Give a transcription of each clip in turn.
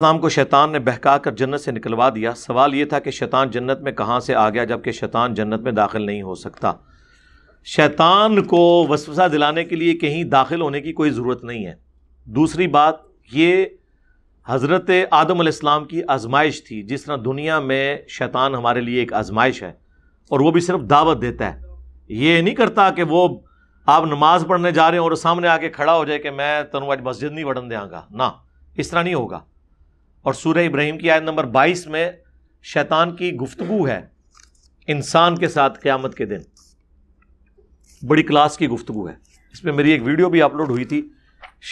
इस्लाम को शैतान ने बहका कर जन्नत से निकलवा दिया सवाल ये था कि शैतान जन्नत में कहाँ से आ गया जबकि शैतान जन्नत में दाखिल नहीं हो सकता शैतान को वसवसा दिलाने के लिए कहीं दाखिल होने की कोई ज़रूरत नहीं है दूसरी बात ये हज़रत आदम आसमाम की आजमाइश थी जिस तरह दुनिया में शैतान हमारे लिए एक आजमाइश है और वो भी सिर्फ दावत देता है ये नहीं करता कि वो आप नमाज पढ़ने जा रहे हो और सामने आके खड़ा हो जाए कि मैं तनु आज मस्जिद नहीं पढ़न देंगा ना इस तरह नहीं होगा और सूर्य इब्राहिम की आयत नंबर 22 में शैतान की गुफ्तगु है इंसान के साथ क़्यामत के दिन बड़ी क्लास की गुफ्तगु है इसमें मेरी एक वीडियो भी अपलोड हुई थी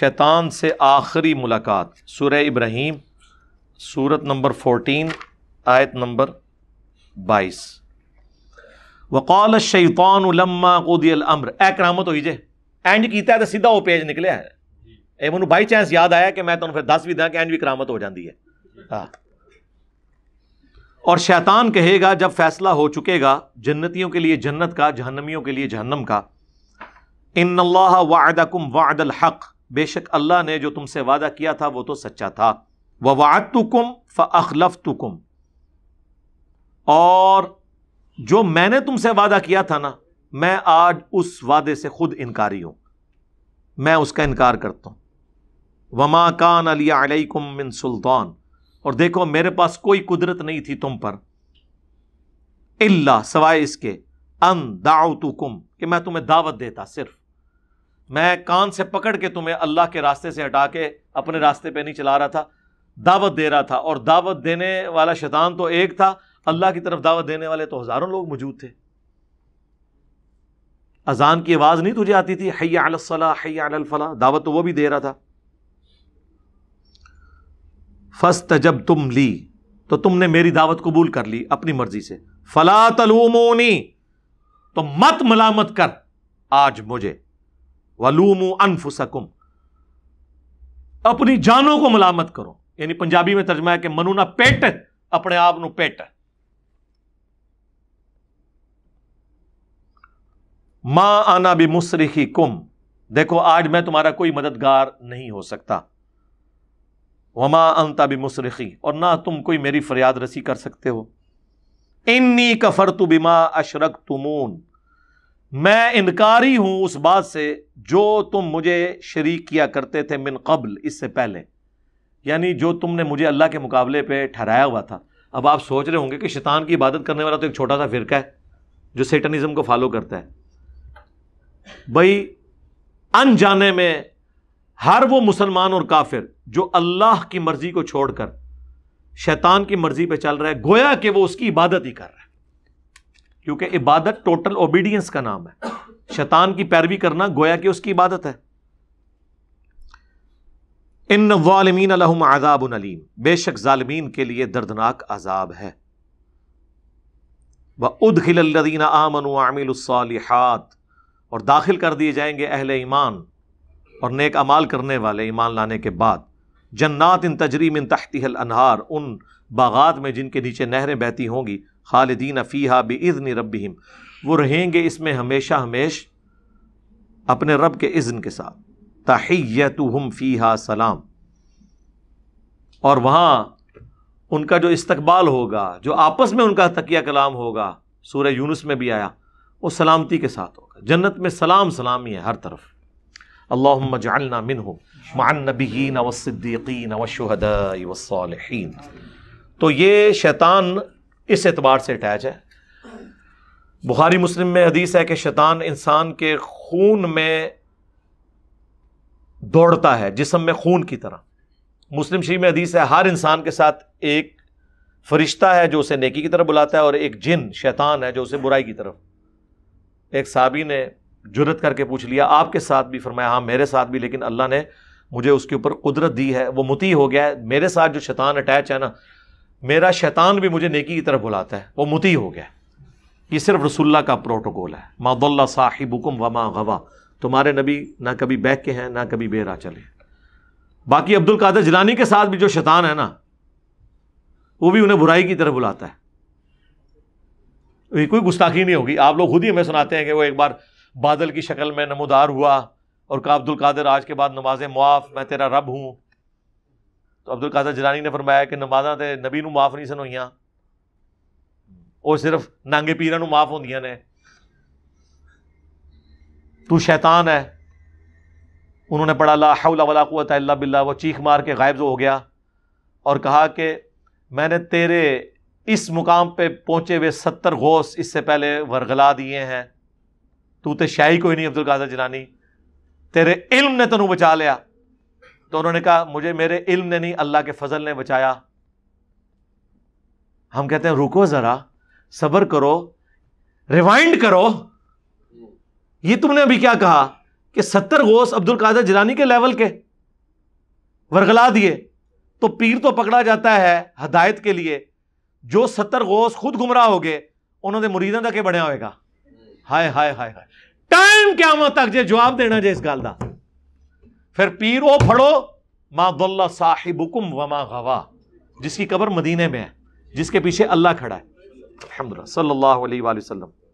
शैतान से आखिरी मुलाकात सूर्य इब्राहिम सूरत नंबर 14 आयत नंबर 22 वकाल शैतान उदी अल अम्र ए करामत हो जे एंड किया तो सीधा वो पेज निकलिया है ਇਹ ਮੈਨੂੰ ਬਾਈ ਚਾਂਸ ਯਾਦ ਆਇਆ ਕਿ ਮੈਂ ਤੁਹਾਨੂੰ ਫਿਰ ਦੱਸ ਵੀ ਦਾਂ ਕਿ ਐਂਜ ਵੀ ਕਰਾਮਤ ਹੋ ਜਾਂਦੀ ਹੈ और शैतान कहेगा जब फैसला हो चुकेगा जन्नतियों के लिए जन्नत का जहनमियों के लिए जहनम का इन अल्लाह वादकुम वादल हक बेशक अल्लाह ने जो तुमसे वादा किया था वो तो सच्चा था व वाद तुकुम फ अखलफ तुकुम और जो मैंने तुमसे वादा किया था ना मैं आज उस वादे से खुद इनकारी हूं मैं उसका इनकार करता हूं वमा कान अलियाकुम मिन सुल्तान और देखो मेरे पास कोई कुदरत नहीं थी तुम पर इल्ला सवाए इसके अन दाउतुकुम कि मैं तुम्हें दावत देता सिर्फ मैं कान से पकड़ के तुम्हें अल्लाह के रास्ते से हटा के अपने रास्ते पर नहीं चला रहा था दावत दे रहा था और दावत देने वाला शैतान तो एक था अल्लाह की तरफ दावत देने वाले तो हज़ारों लोग मौजूद थे अजान की आवाज़ नहीं तुझे आती थी हैया अलसला हैया अलफला दावत तो वो भी दे रहा था फस्त जब तुम ली तो तुमने मेरी दावत कबूल कर ली अपनी मर्जी से फला तलूमोनी तो मत मलामत कर आज मुझे वलूमू अनफुसकुम अपनी जानों को मलामत करो यानी पंजाबी में तर्जमा है कि ना पेट अपने आप नु पेट मां आना भी मुसरिखी कुम देखो आज मैं तुम्हारा कोई मददगार नहीं हो सकता वमा अंता भी मुसरखी और ना तुम कोई मेरी फरियाद रसी कर सकते हो इन्नी कफर तु बिमा अशरक तुमून मैं इनकारी हूँ उस बात से जो तुम मुझे शरीक किया करते थे मिन कबल इससे पहले यानी जो तुमने मुझे अल्लाह के मुकाबले पर ठहराया हुआ था अब आप सोच रहे होंगे कि शैतान की इबादत करने वाला तो एक छोटा सा फ़िरका है जो सेटनिज़्म को फॉलो करता है भाई अनजाने में हर वो मुसलमान और काफिर जो अल्लाह की मर्जी को छोड़कर शैतान की मर्जी पे चल रहा है गोया कि वो उसकी इबादत ही कर रहा है क्योंकि इबादत टोटल ओबीडियंस का नाम है शैतान की पैरवी करना गोया कि उसकी इबादत है इन वालमीन आजाब अलीम बेशक ालमीन के लिए दर्दनाक आजाब है व उदीन आमन आमिलसालहत और दाखिल कर दिए जाएंगे अहल ईमान और नेक अमाल करने वाले ईमान लाने के बाद जन्नात इन तजरीम इन तहतिहल अनहार उन बागात में जिनके नीचे नहरें बहती होंगी खालिदीन फ़ीहा बज़न रबीम वो रहेंगे इसमें हमेशा हमेश अपने रब के इज़न के साथ तहैतुहम फ़ीहा सलाम और वहाँ उनका जो इस्तकबाल होगा जो आपस में उनका तकिया कलाम होगा सूर्य यूनुस में भी आया वो सलामती के साथ होगा जन्नत में सलाम सलामी है हर तरफ़ अल्लाम जालना मिन हो मानबीन वसद्दीकीन वशहदीन तो ये शैतान इस एतबार से अटैच है बुखारी मुस्लिम में हदीस है कि शैतान इंसान के खून में दौड़ता है जिसम में खून की तरह मुस्लिम शरीफ में हदीस है हर इंसान के साथ एक फरिश्ता है जो उसे नेकी की तरफ बुलाता है और एक जिन शैतान है जो उसे बुराई की तरफ एक साबी ने जुरत करके पूछ लिया आपके साथ भी फरमाया हाँ मेरे साथ भी लेकिन अल्लाह ने मुझे उसके ऊपर कुदरत दी है वो मुती हो गया है मेरे साथ जो शैतान अटैच है ना मेरा शैतान भी मुझे नेकी की तरफ बुलाता है वो मुती हो गया है ये सिर्फ रसुल्ला का प्रोटोकॉल है मादल्ला साहिबुकुम वमा गवा तुम्हारे नबी ना कभी बैक के हैं ना कभी बेरा चले बाकी अब्दुल कादर जिलानी के साथ भी जो शैतान है ना वो भी उन्हें बुराई की तरफ बुलाता है कोई गुस्ताखी नहीं होगी आप लोग खुद ही हमें सुनाते हैं कि वो एक बार बादल की शक्ल में नमोदार हुआ और कहा अब्दुल कादिर आज के बाद नमाज़ें मुआफ़ मैं तेरा रब हूँ तो अब्दुल कादिर जलानी ने फरमाया कि नमाजा तो नबी ਨੂੰ माफ़ नहीं सन हुई और सिर्फ नांगे ਪੀਰਾਂ ਨੂੰ ਮਾਫ ਹੁੰਦੀਆਂ ਨੇ तू शैतान है उन्होंने पढ़ा ला हौला वला कुत बिल्ला वो चीख मार के गायब हो गया और कहा कि मैंने तेरे इस मुकाम पे पहुँचे हुए सत्तर गौस इससे पहले वरगला दिए हैं तू तो शाही कोई नहीं अब्दुल कादर जिलानी तेरे इल्म ने तनु बचा लिया तो उन्होंने कहा मुझे मेरे इल्म ने नहीं अल्लाह के फजल ने बचाया हम कहते हैं रुको ज़रा सब्र करो रिवाइंड करो ये तुमने अभी क्या कहा कि सत्तर गोश अब्दुल कादर जिलानी के लेवल के वर्गला दिए तो पीर तो पकड़ा जाता है हदायत के लिए जो सत्तर गोश खुद गुमराह हो गए उन्होंने मुरीदा तक के बनया होगा हाय हाय हाय हाय टाइम क्या ਕਿਆਮਤ तक जे जवाब देना जे इस गल का फिर पीर वो फड़ो मा दुल्ला साहिब हुकुम वमा गवा जिसकी कबर मदीने में है जिसके पीछे अल्लाह खड़ा है अलहमद सल्लल्लाहु अलैहि वसल्लम